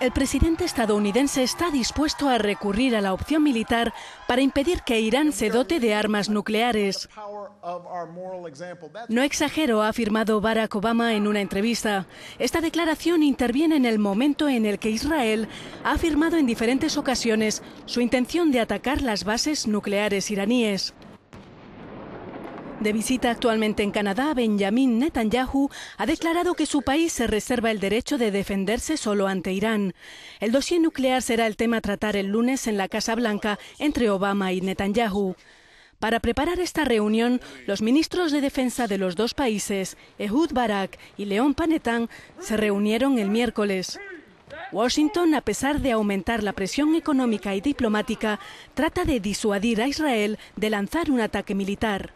el presidente estadounidense está dispuesto a recurrir a la opción militar para impedir que Irán se dote de armas nucleares. No exagero, ha afirmado Barack Obama en una entrevista. Esta declaración interviene en el momento en el que Israel ha afirmado en diferentes ocasiones su intención de atacar las bases nucleares iraníes. De visita actualmente en Canadá, Benjamin Netanyahu ha declarado que su país se reserva el derecho de defenderse solo ante Irán. El dossier nuclear será el tema a tratar el lunes en la Casa Blanca entre Obama y Netanyahu. Para preparar esta reunión, los ministros de Defensa de los dos países, Ehud Barak y León Panetán, se reunieron el miércoles. Washington, a pesar de aumentar la presión económica y diplomática, trata de disuadir a Israel de lanzar un ataque militar.